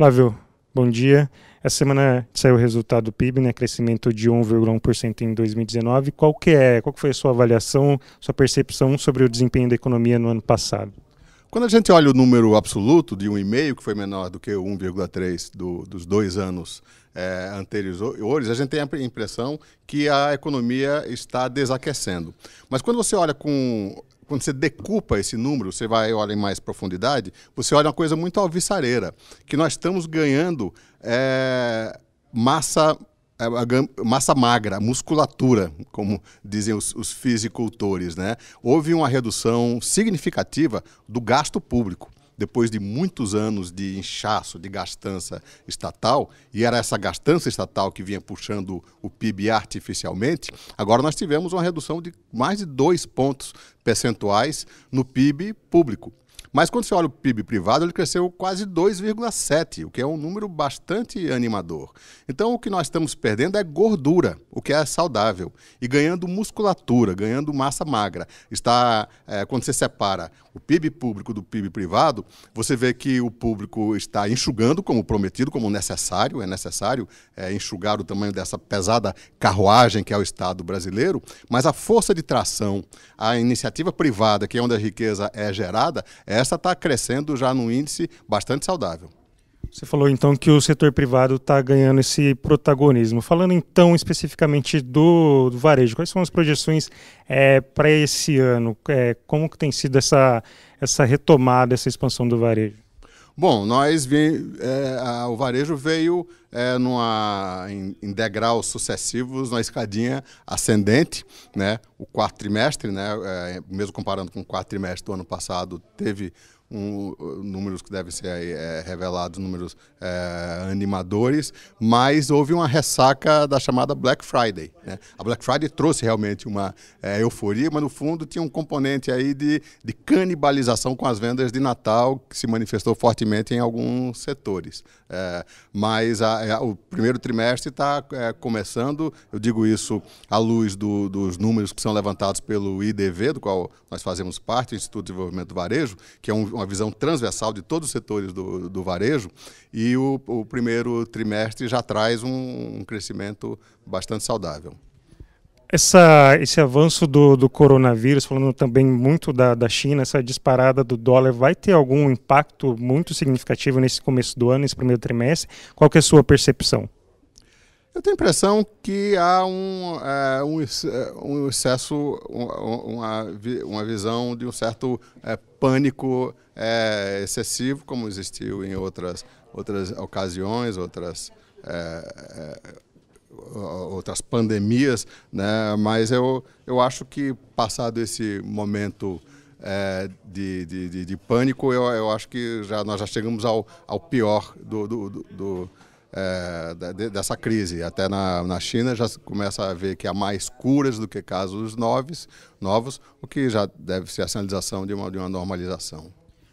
Flávio, bom dia. Essa semana saiu o resultado do PIB, né? Crescimento de 1,1% em 2019. Qual que é? Qual que foi a sua avaliação, sua percepção sobre o desempenho da economia no ano passado? Quando a gente olha o número absoluto de 1,5, que foi menor do que o 1,3 do, dos dois anos é, anteriores, a gente tem a impressão que a economia está desaquecendo. Mas quando você olha com quando você decupa esse número, você vai olha em mais profundidade, você olha uma coisa muito alvissareira, que nós estamos ganhando é, massa é, massa magra, musculatura, como dizem os, os, fisicultores, né? Houve uma redução significativa do gasto público depois de muitos anos de inchaço, de gastança estatal, e era essa gastança estatal que vinha puxando o PIB artificialmente, agora nós tivemos uma redução de mais de dois pontos percentuais no PIB público. Mas quando você olha o PIB privado, ele cresceu quase 2,7, o que é um número bastante animador. Então, o que nós estamos perdendo é gordura, o que é saudável, e ganhando musculatura, ganhando massa magra. Está é, quando você separa o PIB público do PIB privado, você vê que o público está enxugando, como prometido, como necessário, é necessário é, enxugar o tamanho dessa pesada carruagem que é o Estado brasileiro, mas a força de tração, a iniciativa privada, que é onde a riqueza é gerada, essa está crescendo já num índice bastante saudável. Você falou então que o setor privado está ganhando esse protagonismo. Falando então especificamente do, do varejo, quais são as projeções é, para esse ano? É, como que tem sido essa, essa retomada, essa expansão do varejo? Bom, nós vi, é, a, o varejo veio é, numa, em, em, degraus sucessivos, na escadinha ascendente, né? O quarto trimestre, né? É, mesmo comparando com o quarto trimestre do ano passado, teve um, números que devem ser é, revelados, números é, animadores, mas houve uma ressaca da chamada Black Friday. Né? A Black Friday trouxe realmente uma é, euforia, mas no fundo tinha um componente aí de, de canibalização com as vendas de Natal que se manifestou fortemente em alguns setores. mas a, a, o primeiro trimestre está começando, eu digo isso à luz do, dos números que são levantados pelo IDV, do qual nós fazemos parte, o Instituto de Desenvolvimento do Varejo, que é um uma visão transversal de todos os setores do, do varejo, e o, o, primeiro trimestre já traz um, um crescimento bastante saudável. Essa, esse avanço do, do, coronavírus, falando também muito da, da China, essa disparada do dólar, vai ter algum impacto muito significativo nesse começo do ano, nesse primeiro trimestre? Qual que é a sua percepção? Eu tenho a impressão que há um, é, um, é, um excesso, um, uma, uma visão de um certo é, pânico é, excessivo, como existiu em outras, outras ocasiões, outras, é, é, outras pandemias, né? mas eu, eu acho que passado esse momento é, de, de, de, de, pânico, eu, eu acho que já, nós já chegamos ao, ao pior do, do, do, do é, dessa crise. Até na, na China já começa a ver que há mais curas do que casos novos, novos o que já deve ser a sinalização de uma, de uma normalização.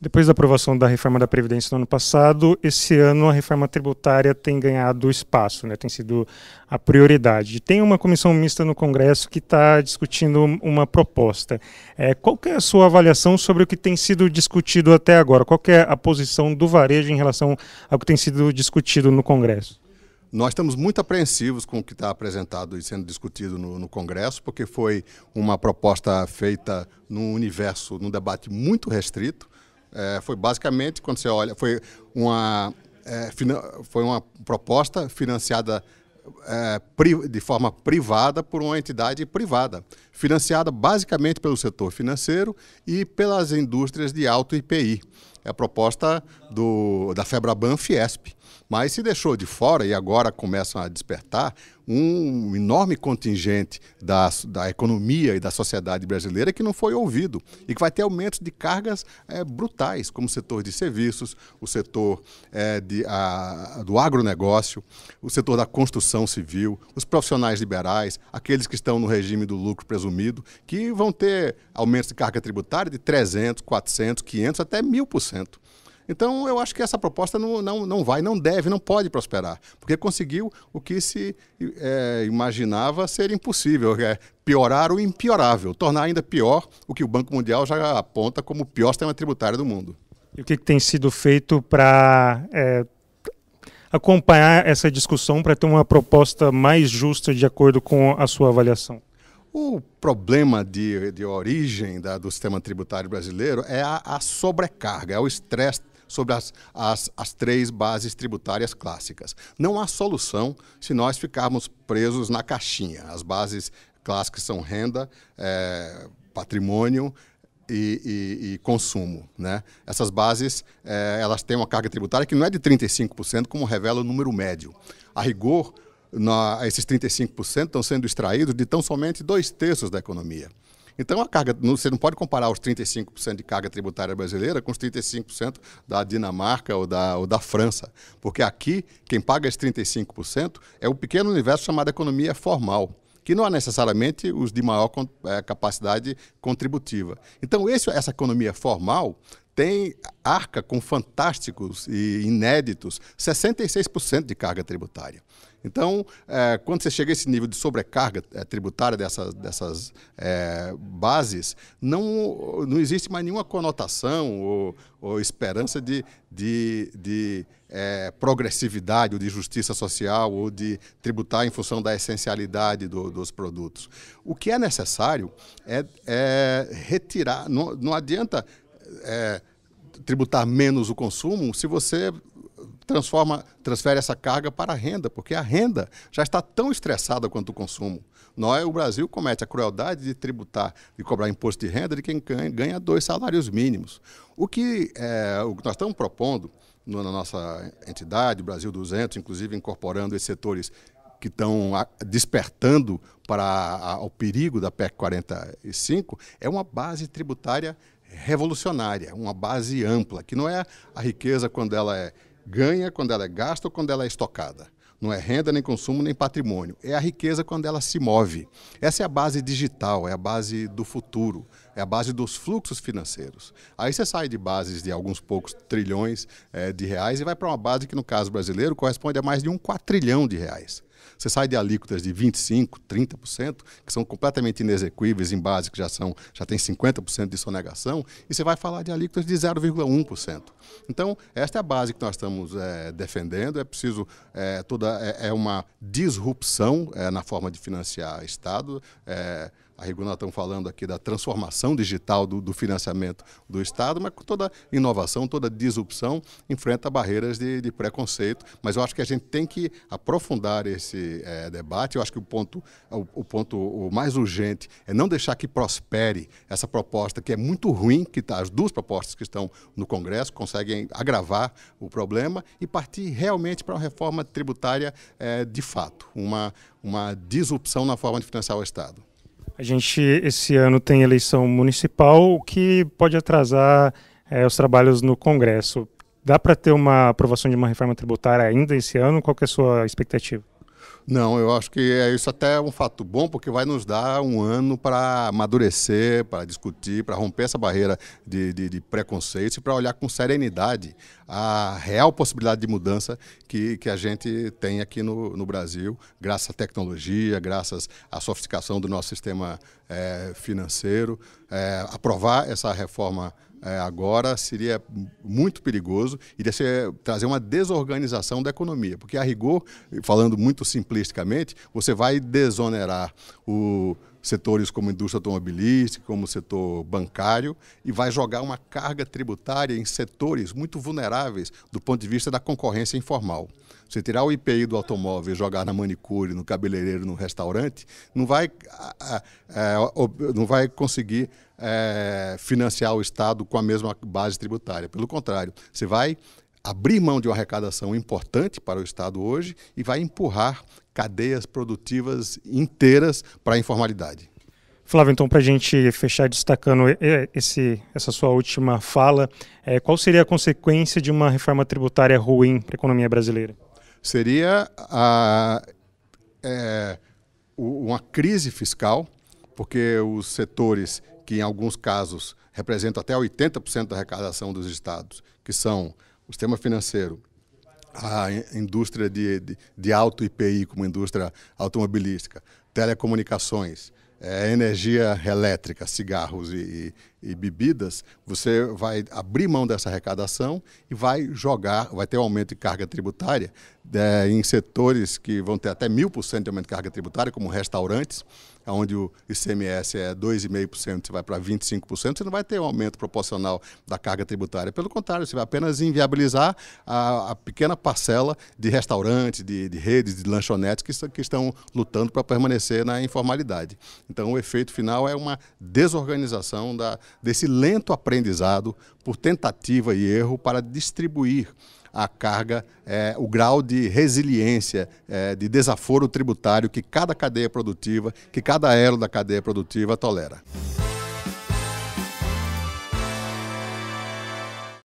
Depois da aprovação da reforma da Previdência no ano passado, esse ano a reforma tributária tem ganhado espaço, né? tem sido a prioridade. Tem uma comissão mista no Congresso que está discutindo uma proposta. É, qual é a sua avaliação sobre o que tem sido discutido até agora? Qual é a posição do varejo em relação ao que tem sido discutido no Congresso? Nós estamos muito apreensivos com o que está apresentado e sendo discutido no, no, Congresso, porque foi uma proposta feita num universo, num debate muito restrito. É, foi basicamente, quando você olha, foi uma, é, foi uma proposta financiada é, de forma privada por uma entidade privada, financiada basicamente pelo setor financeiro e pelas indústrias de alto IPI. É a proposta do, da Febraban Fiesp mas se deixou de fora e agora começam a despertar um enorme contingente da, da economia e da sociedade brasileira que não foi ouvido e que vai ter aumentos de cargas é, brutais, como o setor de serviços, o setor é, de, a, do agronegócio, o setor da construção civil, os profissionais liberais, aqueles que estão no regime do lucro presumido, que vão ter aumentos de carga tributária de 300, 400, 500, até 1000%. Então, eu acho que essa proposta não, não, não vai, não deve, não pode prosperar, porque conseguiu o que se é, imaginava ser impossível, é, piorar o impiorável, tornar ainda pior o que o Banco Mundial já aponta como o pior sistema tributário do mundo. E o que, que tem sido feito para é, acompanhar essa discussão, para ter uma proposta mais justa de acordo com a sua avaliação? O problema de, de origem da, do sistema tributário brasileiro é a, a sobrecarga, é o estresse sobre as, as, as três bases tributárias clássicas. Não há solução se nós ficarmos presos na caixinha. As bases clássicas são renda, é, patrimônio, e, e, e, consumo. Né? Essas bases é, elas têm uma carga tributária que não é de 35%, como revela o número médio. A rigor, na, esses 35% estão sendo extraídos de tão somente dois terços da economia. Então, a carga, você não pode comparar os 35% de carga tributária brasileira com os 35% da Dinamarca ou da, ou da França, porque aqui quem paga esses 35% é o pequeno universo chamado economia formal que não é necessariamente os de maior eh, capacidade contributiva. Então, esse, essa economia formal tem arca com fantásticos e inéditos 66% de carga tributária. Então, é, quando você chega a esse nível de sobrecarga é, tributária dessas, dessas é, bases, não, não existe mais nenhuma conotação ou, ou esperança de, de, de é, progressividade ou de justiça social ou de tributar em função da essencialidade do, dos produtos. O que é necessário é, é retirar, não, não adianta é, tributar menos o consumo se você transforma, transfere essa carga para a renda, porque a renda já está tão estressada quanto o consumo. Nós, o Brasil comete a crueldade de tributar, de cobrar imposto de renda de quem ganha dois salários mínimos. O que, é, o que nós estamos propondo na nossa entidade, Brasil 200, inclusive incorporando esses setores que estão despertando para o perigo da PEC 45, é uma base tributária revolucionária, uma base ampla, que não é a riqueza quando ela é ganha quando ela é gasta ou quando ela é estocada. Não é renda, nem consumo, nem patrimônio. É a riqueza quando ela se move. Essa é a base digital, é a base do futuro, é a base dos fluxos financeiros. Aí você sai de bases de alguns poucos trilhões é, de reais e vai para uma base que, no caso brasileiro, corresponde a mais de um quatrilhão de reais. Você sai de alíquotas de 25%, 30%, que são completamente inexequíveis em base, que já, são, já tem 50% de sonegação, e você vai falar de alíquotas de 0,1%. Então, esta é a base que nós estamos é, defendendo. É preciso é, toda. É, é uma disrupção eh, na forma de financiar Estado. É, a Rigo nós estamos falando aqui da transformação digital do, do, financiamento do Estado, mas toda inovação, toda disrupção enfrenta barreiras de, de, preconceito. Mas eu acho que a gente tem que aprofundar esse é, debate. Eu acho que o ponto, o, o, ponto o mais urgente é não deixar que prospere essa proposta que é muito ruim, que tá, as duas propostas que estão no Congresso conseguem agravar o problema e partir realmente para uma reforma tributária é, de fato, uma, uma disrupção na forma de financiar o Estado. A gente, esse ano, tem eleição municipal, o que pode atrasar é, os trabalhos no Congresso. Dá para ter uma aprovação de uma reforma tributária ainda esse ano? Qual é a sua expectativa? Não, eu acho que é isso até é um fato bom, porque vai nos dar um ano para amadurecer, para discutir, para romper essa barreira de, de, de e para olhar com serenidade a real possibilidade de mudança que, que a gente tem aqui no, no Brasil, graças à tecnologia, graças à sofisticação do nosso sistema é, financeiro. É, aprovar essa reforma é, agora seria muito perigoso, iria ser, trazer uma desorganização da economia, porque a rigor, falando muito simplisticamente, você vai desonerar o setores como indústria automobilística, como setor bancário, e vai jogar uma carga tributária em setores muito vulneráveis do ponto de vista da concorrência informal. Você tirar o IPI do automóvel e jogar na manicure, no cabeleireiro, no restaurante, não vai, é, não vai conseguir é, financiar o Estado com a mesma base tributária. Pelo contrário, você vai abrir mão de uma arrecadação importante para o Estado hoje e vai empurrar cadeias produtivas inteiras para a informalidade. Flávio, então, para a gente fechar destacando esse, essa sua última fala, é, qual seria a consequência de uma reforma tributária ruim para a economia brasileira? Seria a, é, uma crise fiscal, porque os setores que, em alguns casos, representam até 80% da arrecadação dos estados, que são o sistema financeiro, a indústria de, de, de alto IPI, como indústria automobilística, telecomunicações, é, energia elétrica, cigarros e, e, e, bebidas, você vai abrir mão dessa arrecadação e vai jogar, vai ter um aumento de carga tributária é, em setores que vão ter até mil por cento de aumento de carga tributária, como restaurantes, onde o ICMS é 2,5%, você vai para 25%, você não vai ter um aumento proporcional da carga tributária. Pelo contrário, você vai apenas inviabilizar a, a pequena parcela de restaurantes, de, de redes, de lanchonetes que, que estão lutando para permanecer na informalidade. Então, o efeito final é uma desorganização da, desse lento aprendizado por tentativa e erro para distribuir a carga, é, o grau de resiliência, é, de desaforo tributário que cada cadeia produtiva, que cada elo da cadeia produtiva tolera.